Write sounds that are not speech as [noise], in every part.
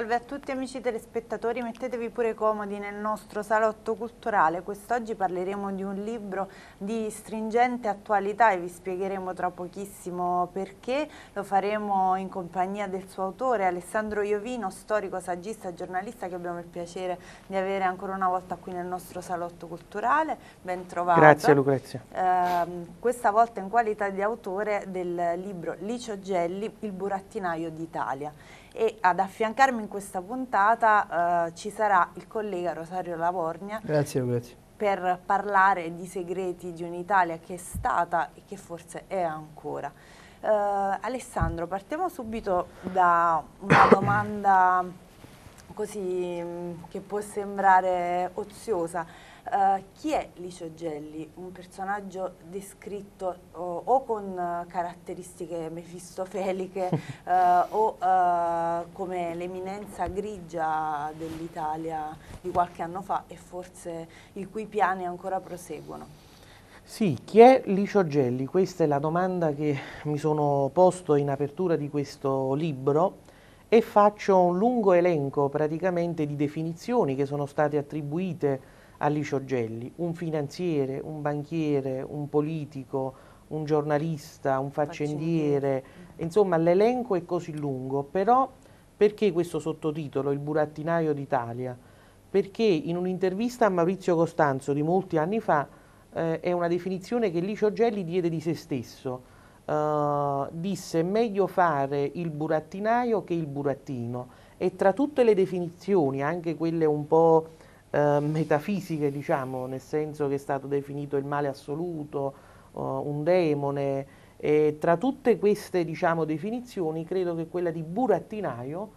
Salve a tutti amici telespettatori, mettetevi pure comodi nel nostro salotto culturale. Quest'oggi parleremo di un libro di stringente attualità e vi spiegheremo tra pochissimo perché. Lo faremo in compagnia del suo autore Alessandro Iovino, storico, saggista e giornalista che abbiamo il piacere di avere ancora una volta qui nel nostro salotto culturale. Ben trovato. Grazie Lucrezia. Eh, questa volta in qualità di autore del libro Licio Gelli, Il burattinaio d'Italia e ad affiancarmi in questa puntata eh, ci sarà il collega Rosario Lavornia. Grazie, grazie. Per parlare di segreti di un'Italia che è stata e che forse è ancora. Eh, Alessandro, partiamo subito da una domanda così mm, che può sembrare oziosa. Uh, chi è Licio Gelli? Un personaggio descritto o, o con eh, caratteristiche mefistofelliche [laughs] eh, o come l'eminenza grigia dell'Italia di qualche anno fa e forse i cui piani ancora proseguono? Sì, chi è Licio Gelli? Questa è la domanda che mi sono posto in apertura di questo libro e faccio un lungo elenco praticamente di definizioni che sono state attribuite Alicio Gelli, un finanziere, un banchiere, un politico, un giornalista, un faccendiere, insomma l'elenco è così lungo, però perché questo sottotitolo, Il burattinaio d'Italia? Perché in un'intervista a Maurizio Costanzo di molti anni fa eh, è una definizione che Licio Gelli diede di se stesso, eh, disse meglio fare il burattinaio che il burattino e tra tutte le definizioni, anche quelle un po' eh, metafisiche, diciamo, nel senso che è stato definito il male assoluto, uh, un demone. E tra tutte queste diciamo, definizioni credo che quella di burattinaio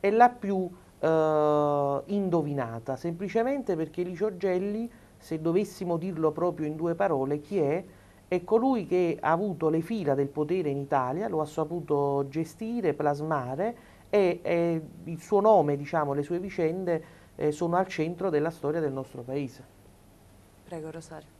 è la più eh, indovinata, semplicemente perché Licio Gelli, se dovessimo dirlo proprio in due parole, chi è? È colui che ha avuto le fila del potere in Italia, lo ha saputo gestire, plasmare e, e il suo nome, diciamo, le sue vicende eh, sono al centro della storia del nostro paese. Prego Rosario.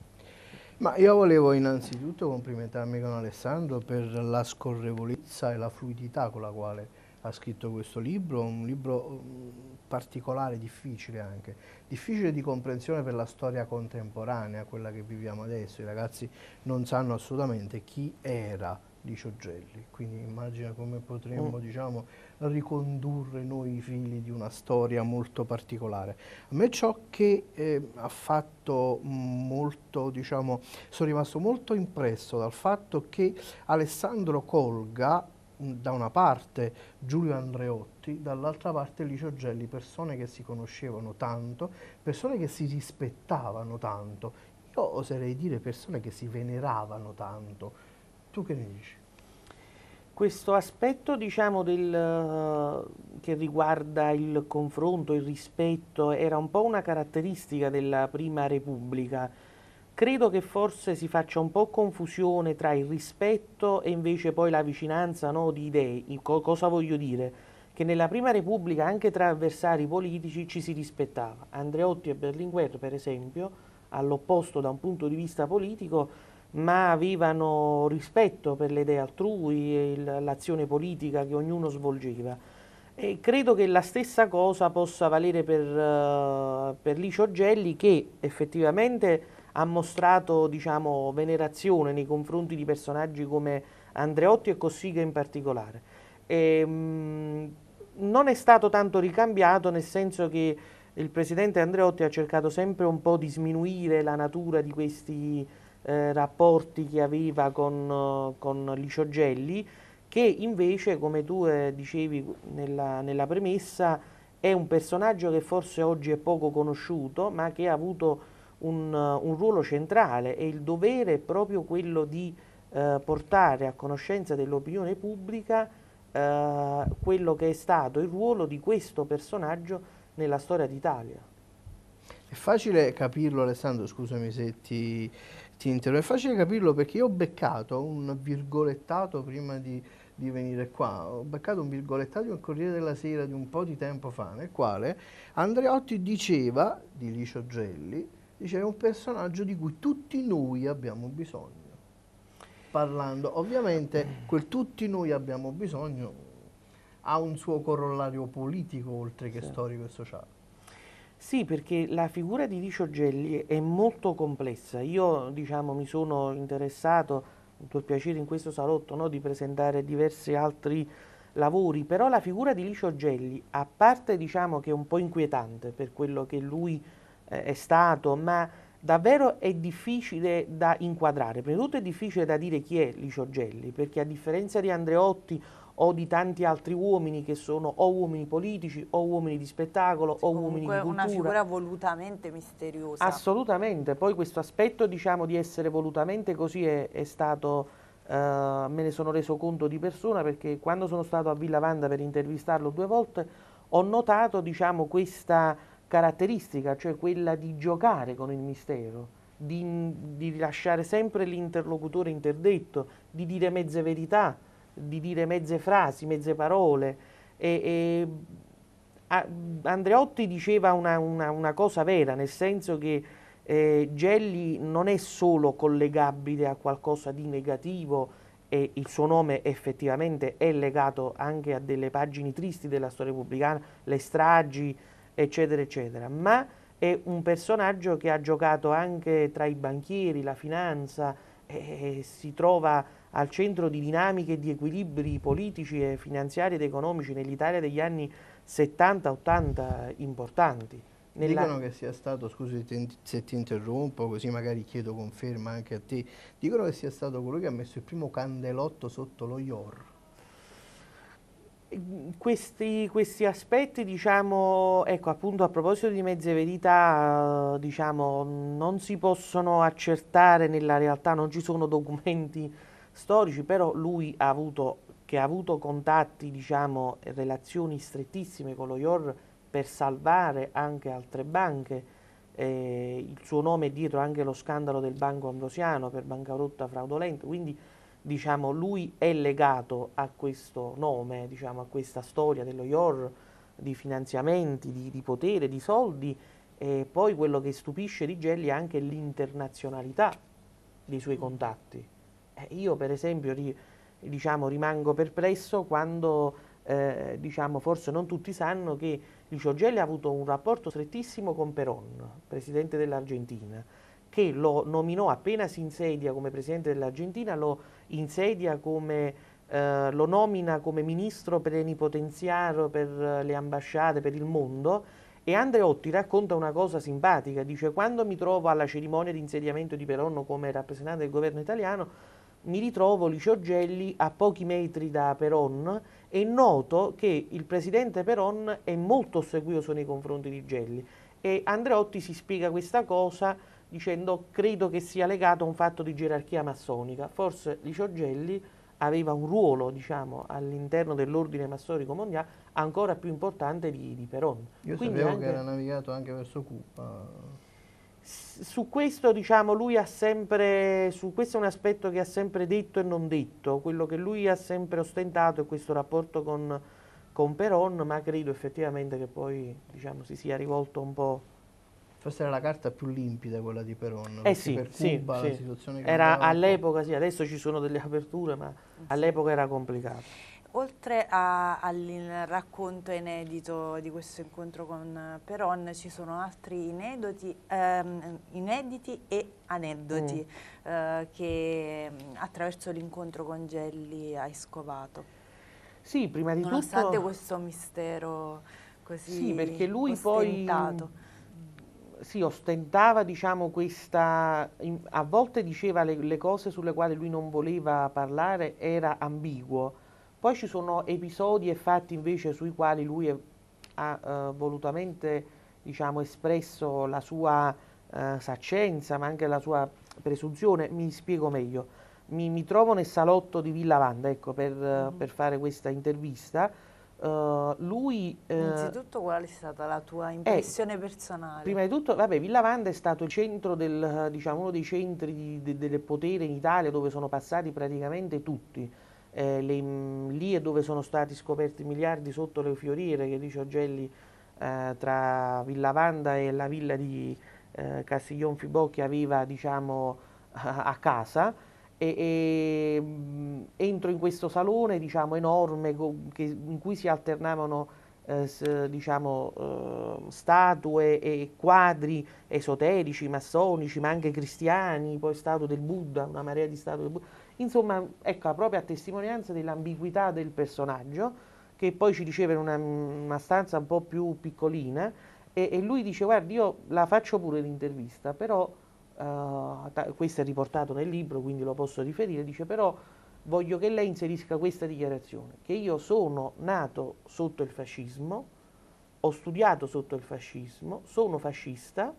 Ma io volevo innanzitutto complimentarmi con Alessandro per la scorrevolezza e la fluidità con la quale ha scritto questo libro, un libro mm, particolare, difficile anche, difficile di comprensione per la storia contemporanea, quella che viviamo adesso, i ragazzi non sanno assolutamente chi era di Ciogelli, quindi immagina come potremmo mm. diciamo, ricondurre noi i figli di una storia molto particolare. A me ciò che eh, ha fatto molto, diciamo, sono rimasto molto impresso dal fatto che Alessandro colga mm, da una parte Giulio Andreotti, dall'altra parte Licio Gelli, persone che si conoscevano tanto, persone che si rispettavano tanto, io oserei dire persone che si veneravano tanto. Tu che ne dici? questo aspetto diciamo, del, eh, che riguarda il confronto, il rispetto, era un po' una caratteristica della Prima Repubblica. Credo che forse si faccia un po' confusione tra il rispetto e invece poi la vicinanza no, di idee. Co cosa voglio dire? Che nella Prima Repubblica anche tra avversari politici ci si rispettava. Andreotti e Berlinguer, per esempio, all'opposto da un punto di vista politico, ma avevano rispetto per le idee altrui e l'azione politica che ognuno svolgeva. E credo che la stessa cosa possa valere per, eh, per Licio Gelli che effettivamente ha mostrato diciamo, venerazione nei confronti di personaggi come Andreotti e Cossiga in particolare. E, ehm, mh, non è stato tanto ricambiato nel senso che il presidente Andreotti ha cercato sempre un po' di sminuire la natura di questi eh, rapporti che aveva con, con Licio Gelli, che invece, come tu eh, dicevi nella, nella premessa, è un personaggio che forse oggi è poco conosciuto, ma che ha avuto un, un, ruolo centrale e il dovere è proprio quello di eh, portare a conoscenza dell'opinione pubblica eh, quello che è stato il ruolo di questo personaggio nella storia d'Italia. È facile capirlo Alessandro, scusami se ti ti interrompo. È facile capirlo perché io ho beccato un virgolettato prima di, di venire qua. Ho beccato un virgolettato di un Corriere della Sera di un po' di tempo fa, nel quale Andreotti diceva, di Licio Gelli, diceva è un personaggio di cui tutti noi abbiamo bisogno. Parlando, ovviamente, quel tutti noi abbiamo bisogno ha un suo corollario politico oltre che sì. storico e sociale. Sì, perché la figura di Licio Gelli è molto complessa. Io diciamo, mi sono interessato, per piacere, in questo salotto no, di presentare diversi altri lavori, però la figura di Licio Gelli, a parte diciamo, che è un po' inquietante per quello che lui eh, è stato, ma davvero è difficile da inquadrare. Prima di tutto è difficile da dire chi è Licio Gelli, perché a differenza di Andreotti o di tanti altri uomini che sono o uomini politici o uomini di spettacolo sì, o uomini di cultura. una figura volutamente misteriosa. Assolutamente, poi questo aspetto diciamo di essere volutamente così è, è stato... Uh, me ne sono reso conto di persona perché quando sono stato a Villa Vanda per intervistarlo due volte ho notato diciamo, questa caratteristica, cioè quella di giocare con il mistero, di, di lasciare sempre l'interlocutore interdetto, di dire mezze verità, di dire mezze frasi, mezze parole. E, e Andreotti diceva una, una, una, cosa vera, nel senso che eh, Gelli non è solo collegabile a qualcosa di negativo e il suo nome effettivamente è legato anche a delle pagine tristi della storia repubblicana, le stragi, eccetera, eccetera, ma è un personaggio che ha giocato anche tra i banchieri, la finanza, e si trova al centro di dinamiche e di equilibri politici e finanziari ed economici nell'Italia degli anni 70-80 importanti. Nella... Dicono che sia stato, scusi se ti interrompo, così magari chiedo conferma anche a te, dicono che sia stato quello che ha messo il primo candelotto sotto lo IOR. Questi, questi, aspetti, diciamo, ecco appunto a proposito di mezze verità, diciamo, non si possono accertare nella realtà, non ci sono documenti storici, però lui ha avuto, che ha avuto contatti, diciamo, relazioni strettissime con lo IOR per salvare anche altre banche, eh, il suo nome è dietro anche lo scandalo del Banco Ambrosiano per bancarotta fraudolenta, quindi diciamo, lui è legato a questo nome, diciamo, a questa storia dello IOR, di finanziamenti, di, di potere, di soldi e poi quello che stupisce Rigelli è anche l'internazionalità dei suoi mm. contatti. Eh, io per esempio ri, diciamo, rimango perplesso quando eh, diciamo, forse non tutti sanno che Licio Gelli ha avuto un rapporto strettissimo con Peron, presidente dell'Argentina, che lo nominò appena si insedia come presidente dell'Argentina, lo insedia come Uh, lo nomina come ministro plenipotenziario per le ambasciate, per il mondo. E Andreotti racconta una cosa simpatica, dice quando mi trovo alla cerimonia di insediamento di Peronno come rappresentante del governo italiano mi ritrovo Licio Gelli a pochi metri da Peron e noto che il presidente Peron è molto ossequioso nei confronti di Gelli e Andreotti si spiega questa cosa dicendo credo che sia legato a un fatto di gerarchia massonica, forse Licio Gelli aveva un ruolo diciamo, all'interno dell'ordine massonico mondiale ancora più importante di, di Peron. Io Quindi sapevo anche... che era navigato anche verso Cuba su questo diciamo lui ha sempre su questo è un aspetto che ha sempre detto e non detto quello che lui ha sempre ostentato è questo rapporto con, con Peron ma credo effettivamente che poi diciamo, si sia rivolto un po' forse era la carta più limpida quella di Peron eh sì, per Cuba sì, la sì. situazione era all'epoca sì adesso ci sono delle aperture ma all'epoca era complicato Oltre a, al racconto inedito di questo incontro con Peron ci sono altri inedoti, ehm, inediti e aneddoti mm. eh, che attraverso l'incontro con Gelli hai scovato. Sì, prima di Nonostante tutto... Nonostante questo mistero così Sì, perché lui ostentato. poi sì, ostentava diciamo questa... a volte diceva le, le cose sulle quali lui non voleva parlare, era ambiguo poi ci sono episodi e fatti invece sui quali lui è, ha eh, volutamente diciamo, espresso la sua eh, saccenza, ma anche la sua presunzione. Mi spiego meglio. Mi, mi trovo nel salotto di Villa Vanda ecco, per, mm. per fare questa intervista. Uh, lui, uh, Innanzitutto qual è stata la tua impressione eh, personale? Prima di tutto, vabbè, Vanda è stato del, diciamo, uno dei centri di, de, del potere in Italia dove sono passati praticamente tutti eh, le, mm, lì è dove sono stati scoperti miliardi sotto le fioriere, che dice Ogelli, eh, tra Vanda e la villa di eh, Castiglion Fibò che aveva diciamo, a casa. E, e, mm, entro in questo salone diciamo, enorme che, in cui si alternavano eh, diciamo, eh, statue e quadri esoterici, massonici, ma anche cristiani, poi statue del Buddha, una marea di statue del Buddha. Insomma, ecco, proprio a testimonianza dell'ambiguità del personaggio, che poi ci riceve in una, una stanza un po' più piccolina, e, e, lui dice, guarda, io la faccio pure l'intervista, però, eh, questo è riportato nel libro, quindi lo posso riferire, dice, però voglio che lei inserisca questa dichiarazione, che io sono nato sotto il fascismo, ho studiato sotto il fascismo, sono fascista,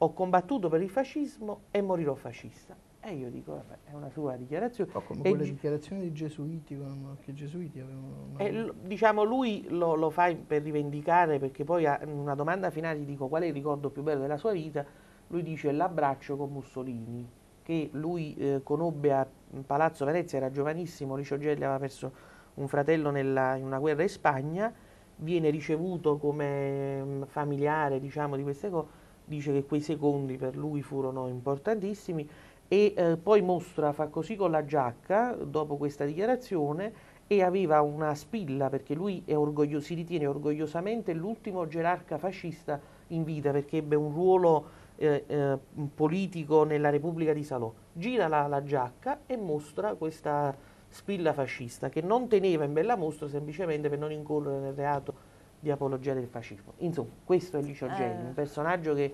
ho combattuto per il fascismo e morirò fascista. E io dico, vabbè, è una sua dichiarazione. Ma come quella dichiarazione dei gesuiti, che gesuiti avevano... Una... Lo, diciamo, lui lo, lo, fa per rivendicare, perché poi in una domanda finale gli dico qual è il ricordo più bello della sua vita, lui dice l'abbraccio con Mussolini, che lui eh, conobbe a Palazzo Venezia, era giovanissimo, Licio Gelli aveva perso un fratello nella, in una guerra in Spagna, viene ricevuto come mm, familiare, diciamo, di queste cose, dice che quei secondi per lui furono importantissimi, e eh, poi Mostra fa così con la giacca dopo questa dichiarazione e aveva una spilla perché lui si ritiene orgogliosamente l'ultimo gerarca fascista in vita perché ebbe un ruolo eh, eh, politico nella Repubblica di Salò. Gira la, la, giacca e mostra questa spilla fascista che non teneva in bella mostra semplicemente per non incorrere nel reato di apologia del fascismo. Insomma, questo è Licio Gelli, eh. un personaggio che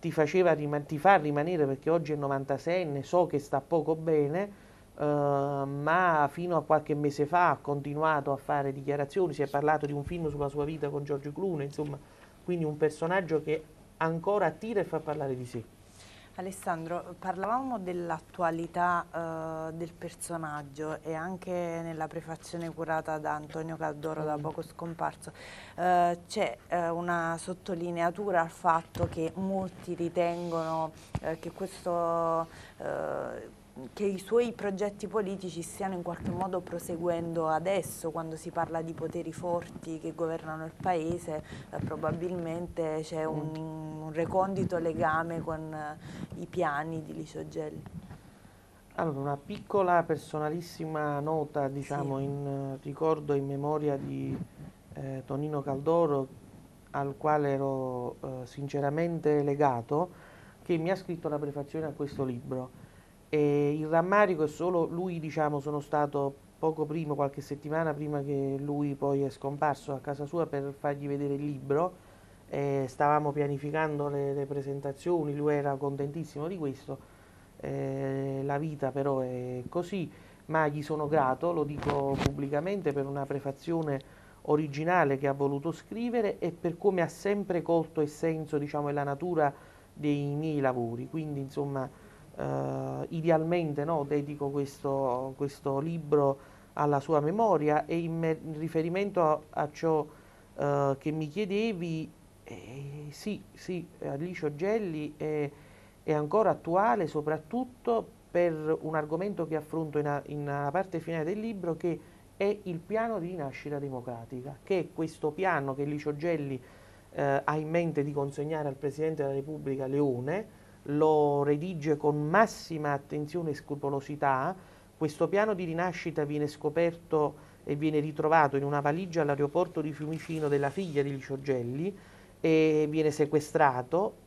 ti, faceva, ti fa rimanere perché oggi è 96enne, so che sta poco bene, eh, ma fino a qualche mese fa ha continuato a fare dichiarazioni, si è parlato di un film sulla sua vita con Giorgio Clune, insomma, quindi un personaggio che ancora attira e fa parlare di sé. Alessandro, parlavamo dell'attualità eh, del personaggio e anche nella prefazione curata da Antonio Caldoro da mm. poco scomparso eh, c'è eh, una sottolineatura al fatto che molti ritengono eh, che questo eh, che i suoi progetti politici stiano in qualche modo proseguendo adesso, quando si parla di poteri forti che governano il paese, eh, probabilmente c'è un, un, recondito legame con eh, i piani di Licio Gelli. Allora, una piccola personalissima nota, diciamo, sì. in eh, ricordo e in memoria di eh, Tonino Caldoro, al quale ero eh, sinceramente legato, che mi ha scritto la prefazione a questo libro e il rammarico è solo lui, diciamo, sono stato poco prima, qualche settimana prima che lui poi è scomparso a casa sua per fargli vedere il libro. Eh, stavamo pianificando le, le, presentazioni, lui era contentissimo di questo. Eh, la vita però è così, ma gli sono grato, lo dico pubblicamente, per una prefazione originale che ha voluto scrivere e per come ha sempre colto il senso, diciamo, e la natura dei miei lavori. Quindi, insomma, Uh, idealmente no, dedico questo, questo, libro alla sua memoria e in, me in riferimento a, a ciò uh, che mi chiedevi, eh, sì, sì, Alicio Gelli è, è, ancora attuale soprattutto per un argomento che affronto in, in parte finale del libro che è il piano di rinascita democratica, che è questo piano che Licio Gelli uh, ha in mente di consegnare al Presidente della Repubblica Leone, lo redige con massima attenzione e scrupolosità. Questo piano di rinascita viene scoperto e viene ritrovato in una valigia all'aeroporto di Fiumicino della figlia di Licio Gelli e viene sequestrato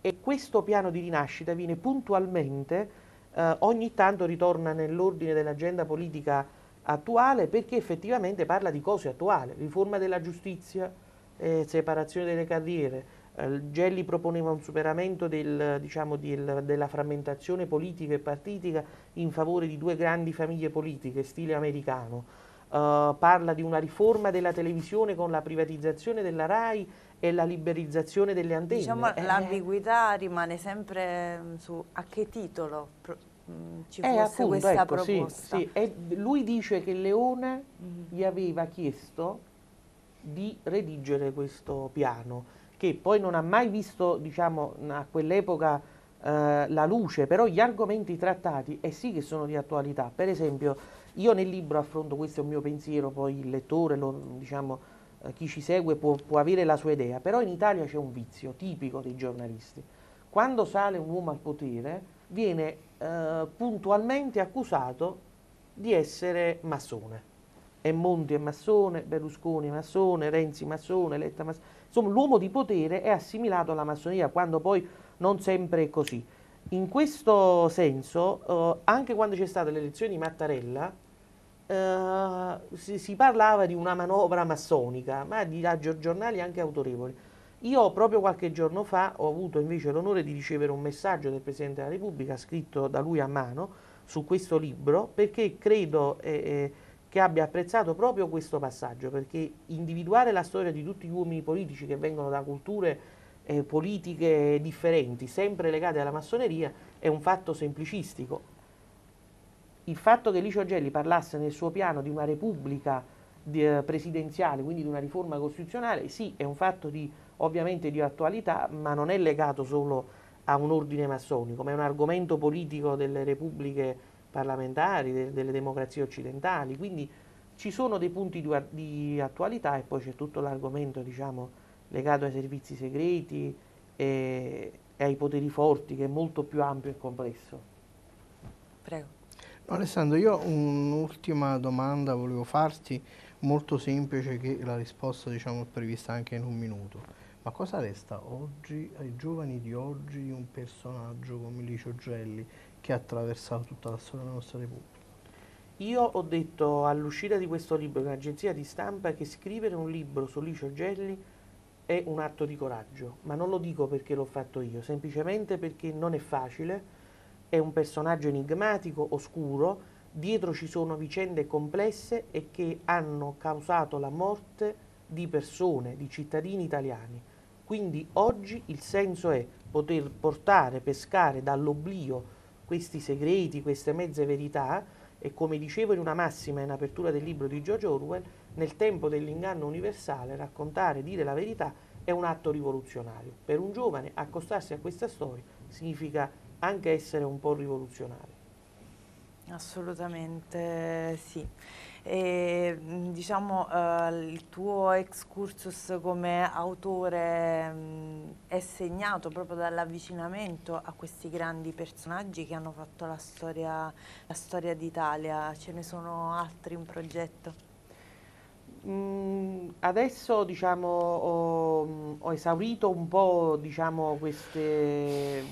e questo piano di rinascita viene puntualmente, eh, ogni tanto ritorna nell'ordine dell'agenda politica attuale perché effettivamente parla di cose attuali, riforma della giustizia, eh, separazione delle carriere, eh, Gelli proponeva un superamento del, diciamo, del, della frammentazione politica e partitica in favore di due grandi famiglie politiche, stile americano. Eh, parla di una riforma della televisione con la privatizzazione della RAI e la liberalizzazione delle antenne. Diciamo eh, l'ambiguità rimane sempre mm, su a che titolo mm, ci eh, fosse eh, appunto, questa ecco, proposta. Sì, sì. lui dice che Leone mm-hmm. gli aveva chiesto di redigere questo piano che poi non ha mai visto, diciamo, a quell'epoca eh, la luce, però gli argomenti trattati eh sì che sono di attualità. Per esempio, io nel libro affronto, questo è un mio pensiero, poi il lettore, lo, diciamo, eh, chi ci segue può, può avere la sua idea, però in Italia c'è un vizio tipico dei giornalisti. Quando sale un uomo al potere viene eh, puntualmente accusato di essere massone e Monti è massone, Berlusconi è massone, Renzi massone, Letta massone. Insomma, l'uomo di potere è assimilato alla massoneria, quando poi non sempre è così. In questo senso, eh, anche quando c'è stata l'elezione di Mattarella, eh, si, si, parlava di una manovra massonica, ma di giornali anche autorevoli. Io proprio qualche giorno fa ho avuto invece l'onore di ricevere un messaggio del Presidente della Repubblica scritto da lui a mano su questo libro perché credo eh, eh che abbia apprezzato proprio questo passaggio, perché individuare la storia di tutti gli uomini politici che vengono da culture eh, politiche differenti, sempre legate alla massoneria, è un fatto semplicistico. Il fatto che Licio Gelli parlasse nel suo piano di una repubblica di, eh, presidenziale, quindi di una riforma costituzionale, sì, è un fatto di, ovviamente di attualità, ma non è legato solo a un ordine massonico, ma è un argomento politico delle repubbliche parlamentari de delle democrazie occidentali, quindi ci sono dei punti di, di attualità e poi c'è tutto l'argomento diciamo, legato ai servizi segreti e, e, ai poteri forti che è molto più ampio e complesso. Prego. Alessandro, io un'ultima domanda volevo farti, molto semplice che la risposta diciamo, è prevista anche in un minuto. Ma cosa resta oggi ai giovani di oggi un personaggio come Licio Gelli? che ha attraversato tutta la storia della nostra Repubblica. Io ho detto all'uscita di questo libro in un'agenzia di stampa che scrivere un libro su Licio Gelli è un atto di coraggio, ma non lo dico perché l'ho fatto io, semplicemente perché non è facile, è un personaggio enigmatico, oscuro, dietro ci sono vicende complesse e che hanno causato la morte di persone, di cittadini italiani. Quindi oggi il senso è poter portare, pescare dall'oblio questi segreti, queste mezze verità e come dicevo in una massima in apertura del libro di George Orwell, nel tempo dell'inganno universale raccontare, dire la verità è un atto rivoluzionario. Per un giovane accostarsi a questa storia significa anche essere un po' rivoluzionario. Assolutamente sì. E, mm, diciamo, eh, il tuo excursus come autore mh, mm, è segnato proprio dall'avvicinamento a questi grandi personaggi che hanno fatto la storia, storia d'Italia. Ce ne sono altri in progetto? Mm, adesso diciamo, ho, mm, ho, esaurito un po' diciamo, queste,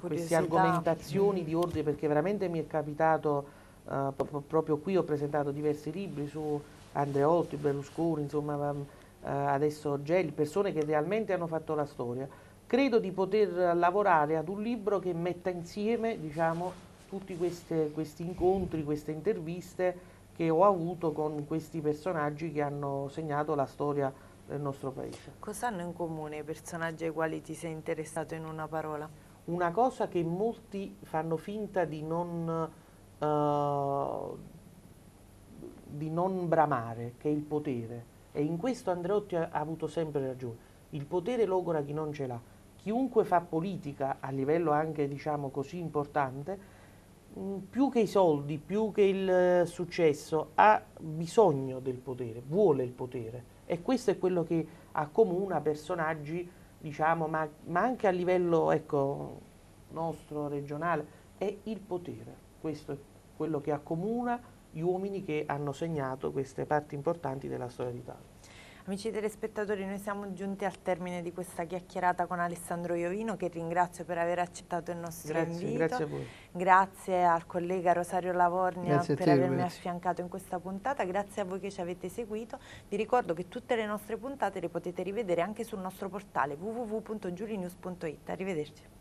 queste, argomentazioni mm. di ordine perché veramente mi è capitato Uh, proprio qui ho presentato diversi libri su Andreotti, Berlusconi, insomma uh, adesso Gelli, persone che realmente hanno fatto la storia. Credo di poter lavorare ad un libro che metta insieme diciamo, tutti queste, questi incontri, queste interviste che ho avuto con questi personaggi che hanno segnato la storia del nostro paese. Cosa hanno in comune i personaggi ai quali ti sei interessato in una parola? Una cosa che molti fanno finta di non eh, di non bramare, che è il potere. E in questo Andreotti ha, ha avuto sempre ragione. Il potere logora chi non ce l'ha. Chiunque fa politica a livello anche diciamo così importante, mm, più che i soldi, più che il eh, successo, ha bisogno del potere, vuole il potere. E questo è quello che accomuna personaggi, diciamo, ma, ma anche a livello ecco, nostro, regionale, è il potere. Questo è quello che accomuna gli uomini che hanno segnato queste parti importanti della storia d'Italia. Amici telespettatori, noi siamo giunti al termine di questa chiacchierata con Alessandro Iovino che ringrazio per aver accettato il nostro grazie, invito. Grazie a voi. Grazie al collega Rosario Lavornia te, per avermi grazie. affiancato in questa puntata, grazie a voi che ci avete seguito. Vi ricordo che tutte le nostre puntate le potete rivedere anche sul nostro portale www.giulinews.it. Arrivederci.